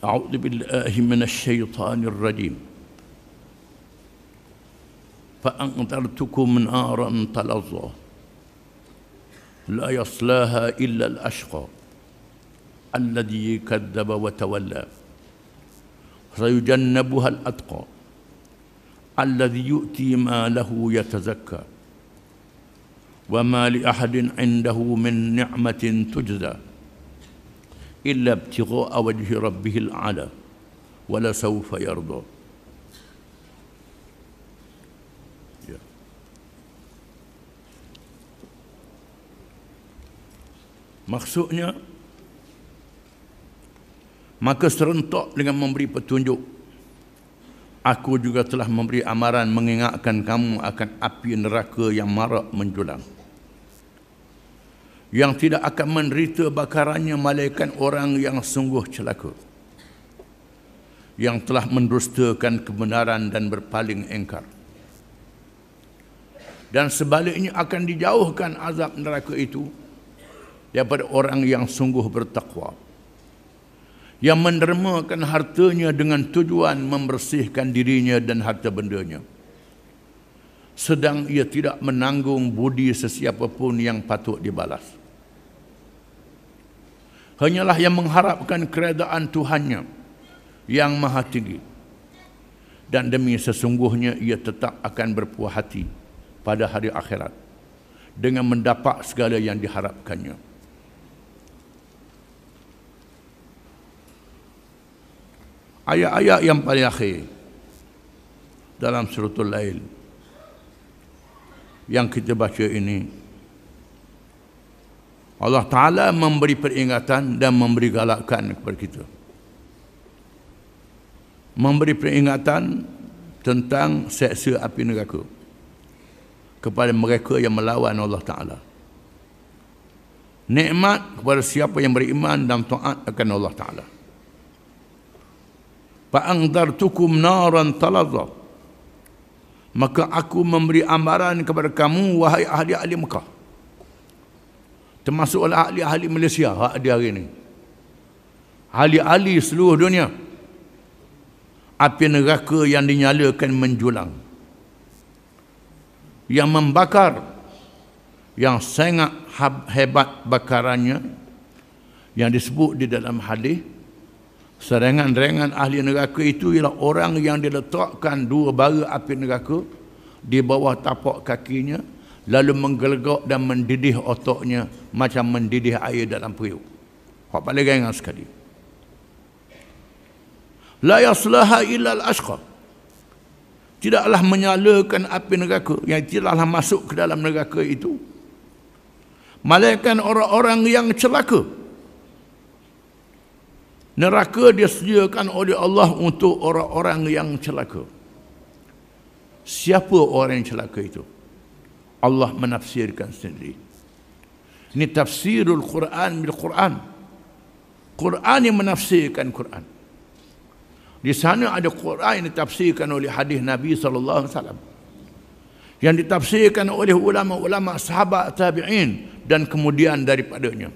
أعوذ بالله من الشيطان الرجيم فأنذرتكم نارا تلظى لا يصلاها إلا الأشقى الذي كذب وتولى سيجنبها الأتقى الذي يؤتي ما له يتزكى وما لأحد عنده من نعمة تجزى إلا ابتغاء وجه ربه ولا سوف يرضى Maksudnya Maka serentak dengan memberi petunjuk Aku juga telah memberi amaran mengingatkan kamu akan api neraka yang marak menjulang yang tidak akan menderita bakarannya malaikat orang yang sungguh celaka yang telah mendustakan kebenaran dan berpaling engkar dan sebaliknya akan dijauhkan azab neraka itu daripada orang yang sungguh bertakwa yang mendermakan hartanya dengan tujuan membersihkan dirinya dan harta bendanya sedang ia tidak menanggung budi sesiapa pun yang patut dibalas hanyalah yang mengharapkan keredaan Tuhannya yang maha tinggi dan demi sesungguhnya ia tetap akan berpuas hati pada hari akhirat dengan mendapat segala yang diharapkannya ayat-ayat yang paling akhir dalam suratul lail yang kita baca ini Allah Ta'ala memberi peringatan dan memberi galakan kepada kita memberi peringatan tentang seksa api neraka kepada mereka yang melawan Allah Ta'ala nikmat kepada siapa yang beriman dan taat akan Allah Ta'ala fa'angdartukum naran talazah maka aku memberi amaran kepada kamu wahai ahli ahli Mekah Termasuk oleh ahli-ahli Malaysia hak dia hari ini. Ahli-ahli seluruh dunia. Api neraka yang dinyalakan menjulang. Yang membakar. Yang sangat hebat bakarannya. Yang disebut di dalam hadis. Serangan-serangan ahli neraka itu ialah orang yang diletakkan dua bara api neraka di bawah tapak kakinya lalu menggelegak dan mendidih otaknya macam mendidih air dalam periuk. Kau paling ingat sekali. La yaslaha illa al-ashqa. Tidaklah menyalakan api neraka yang tidaklah masuk ke dalam neraka itu. Malaikan orang-orang yang celaka. Neraka disediakan oleh Allah untuk orang-orang yang celaka. Siapa orang yang celaka itu? Allah menafsirkan sendiri. Ini tafsirul Quran bil Quran. Quran yang menafsirkan Quran. Di sana ada Quran yang ditafsirkan oleh hadis Nabi sallallahu alaihi wasallam. Yang ditafsirkan oleh ulama-ulama sahabat tabi'in dan kemudian daripadanya.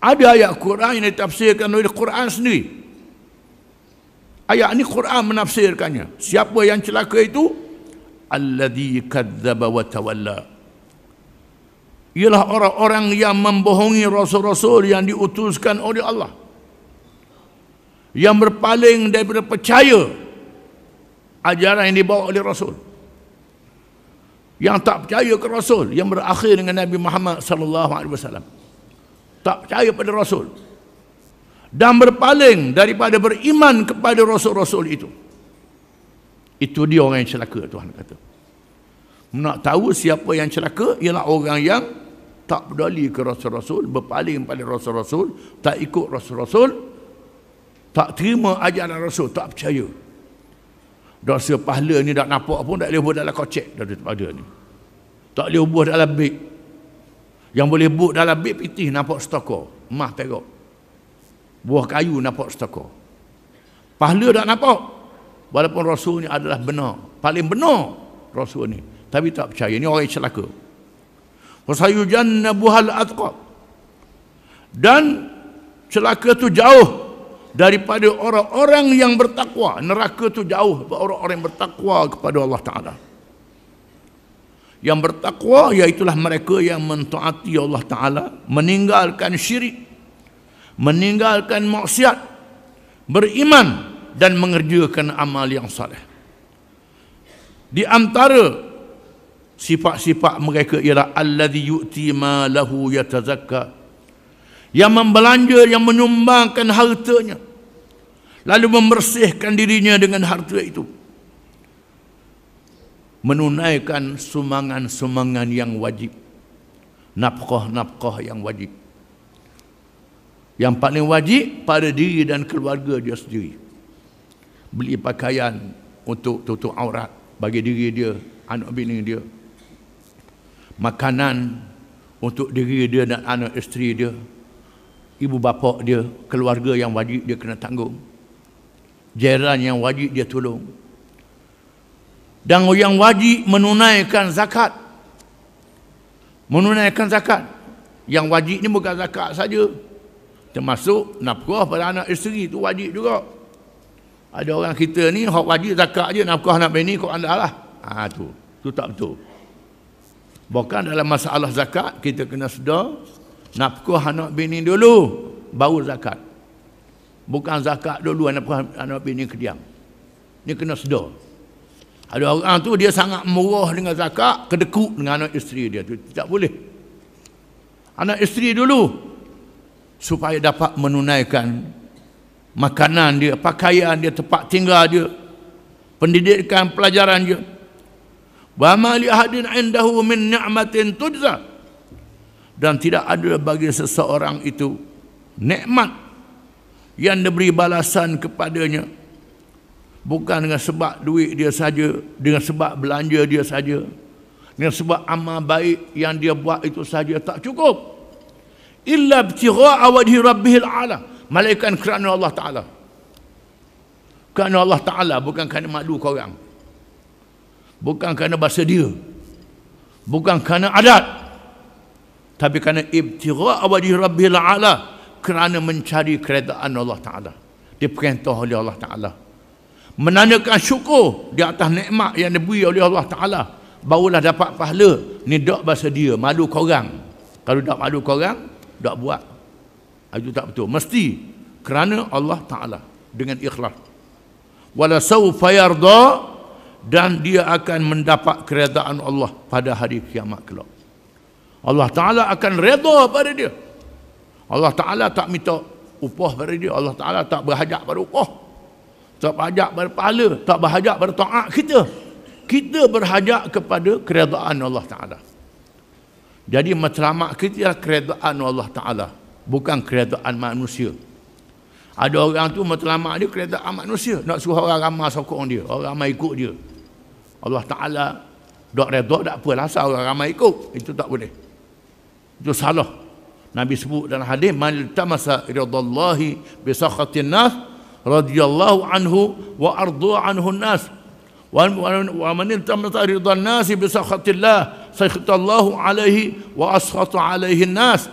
Ada ayat Quran yang ditafsirkan oleh Quran sendiri. Ayat ini Quran menafsirkannya. Siapa yang celaka itu alladhi kadzdzaba wa tawalla ialah orang-orang yang membohongi rasul-rasul yang diutuskan oleh Allah yang berpaling daripada percaya ajaran yang dibawa oleh rasul yang tak percaya ke rasul yang berakhir dengan Nabi Muhammad sallallahu alaihi wasallam tak percaya pada rasul dan berpaling daripada beriman kepada rasul-rasul itu itu dia orang yang celaka Tuhan kata. Nak tahu siapa yang celaka ialah orang yang tak peduli ke Rasul-Rasul, berpaling pada Rasul-Rasul, tak ikut Rasul-Rasul, tak terima ajaran Rasul, tak percaya. Dosa pahala ni tak nampak pun tak boleh buat dalam kocek dari pada ni. Tak boleh buat dalam beg. Yang boleh buat dalam beg pitih nampak stokor. Mah perok. Buah kayu nampak stokor. Pahala tak nampak, Walaupun Rasul ni adalah benar Paling benar Rasul ni Tapi tak percaya Ini orang celaka Fasayujan nabuhal atqab Dan Celaka itu jauh Daripada orang-orang yang bertakwa Neraka itu jauh Orang-orang yang bertakwa kepada Allah Ta'ala Yang bertakwa Iaitulah mereka yang mentaati Allah Ta'ala Meninggalkan syirik Meninggalkan maksiat Beriman Beriman dan mengerjakan amal yang saleh. Di antara sifat-sifat mereka ialah allazi yu'ti ma lahu yatazakka yang membelanja yang menyumbangkan hartanya lalu membersihkan dirinya dengan harta itu menunaikan sumangan-sumangan yang wajib nafkah-nafkah yang wajib yang paling wajib pada diri dan keluarga dia sendiri beli pakaian untuk tutup aurat bagi diri dia, anak bini dia. Makanan untuk diri dia dan anak isteri dia. Ibu bapa dia, keluarga yang wajib dia kena tanggung. Jiran yang wajib dia tolong. Dan yang wajib menunaikan zakat. Menunaikan zakat. Yang wajib ni bukan zakat saja. Termasuk nafkah pada anak isteri itu wajib juga ada orang kita ni hak wajib zakat je nafkah anak bini kau anda lah ha, tu tu tak betul bukan dalam masalah zakat kita kena sedar nafkah anak bini dulu baru zakat bukan zakat dulu anak anak bini kediam ni kena sedar ada orang tu dia sangat murah dengan zakat kedekut dengan anak isteri dia tu tak boleh anak isteri dulu supaya dapat menunaikan makanan dia, pakaian dia, tempat tinggal dia, pendidikan, pelajaran dia. Wa ma li ahadin indahu min ni'matin tujza. Dan tidak ada bagi seseorang itu nikmat yang diberi balasan kepadanya bukan dengan sebab duit dia saja, dengan sebab belanja dia saja, dengan sebab amal baik yang dia buat itu saja tak cukup. Illa ibtigha'a wajhi rabbihil 'ala. Malaikat kerana Allah Ta'ala Kerana Allah Ta'ala Bukan kerana malu korang Bukan kerana bahasa dia Bukan kerana adat Tapi kerana Ibtirah awadih Rabbil A'la Kerana mencari keredaan Allah Ta'ala Diperintah oleh Allah Ta'ala Menandakan syukur Di atas nikmat yang diberi oleh Allah Ta'ala Barulah dapat pahala Ni dok bahasa dia, malu korang Kalau dak malu korang, dak buat itu tak betul mesti kerana Allah taala dengan ikhlas wala saufa yarda dan dia akan mendapat keredaan Allah pada hari kiamat kelak Allah taala akan redha pada dia Allah taala tak minta upah pada dia Allah taala tak berhajat pada upah tak berhajat pada pahala tak berhajat pada taat kita kita berhajak kepada keredaan Allah taala jadi matlamat kita keredaan Allah taala bukan kerajaan manusia. Ada orang tu matlamat dia kerajaan manusia, nak suruh orang ramai sokong dia, orang ramai ikut dia. Allah Taala dak redha tak apa asal orang ramai ikut, itu tak boleh. Itu salah. Nabi sebut dalam hadis man tamasa ridallahi bi sakhatin nas radhiyallahu anhu wa ardu anhu nas wa man tamasa ridan nas bi sakhatillah sakhatallahu alaihi wa asfata alaihi nas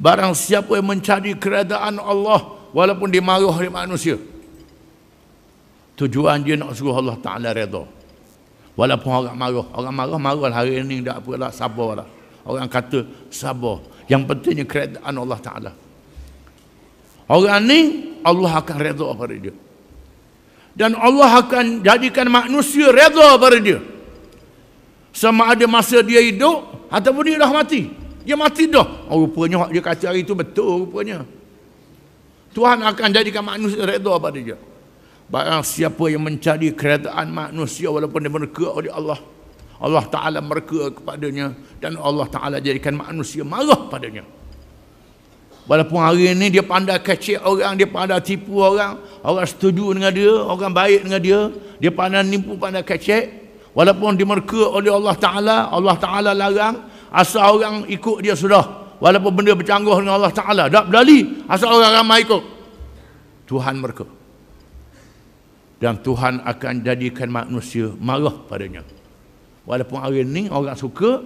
Barang siapa yang mencari keredaan Allah Walaupun dimaruh oleh manusia Tujuan dia nak suruh Allah Ta'ala reda Walaupun orang marah Orang marah, marah lah hari ini Tak apa lah, sabar lah Orang kata sabar Yang pentingnya keredaan Allah Ta'ala Orang ini Allah akan reda pada dia Dan Allah akan jadikan manusia reda pada dia Sama ada masa dia hidup Ataupun dia dah mati dia mati dah. Oh, rupanya hak dia kata hari itu betul rupanya. Tuhan akan jadikan manusia redha pada dia. Barang siapa yang mencari keredaan manusia walaupun dia mereka oleh Allah. Allah Ta'ala mereka kepadanya dan Allah Ta'ala jadikan manusia marah padanya. Walaupun hari ini dia pandai kecil orang, dia pandai tipu orang, orang setuju dengan dia, orang baik dengan dia, dia pandai nipu, pandai kecil. Walaupun dia dimerka oleh Allah Ta'ala, Allah Ta'ala larang, asal orang ikut dia sudah walaupun benda bercanggah dengan Allah Ta'ala tak berdali asal orang ramai ikut Tuhan mereka dan Tuhan akan jadikan manusia marah padanya walaupun hari ni orang suka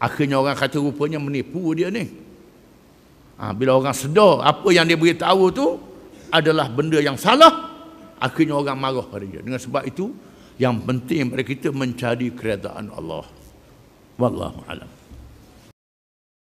akhirnya orang kata rupanya menipu dia ni ha, bila orang sedar apa yang dia beritahu tu adalah benda yang salah akhirnya orang marah padanya dengan sebab itu yang penting pada kita mencari keredaan Allah والله أعلم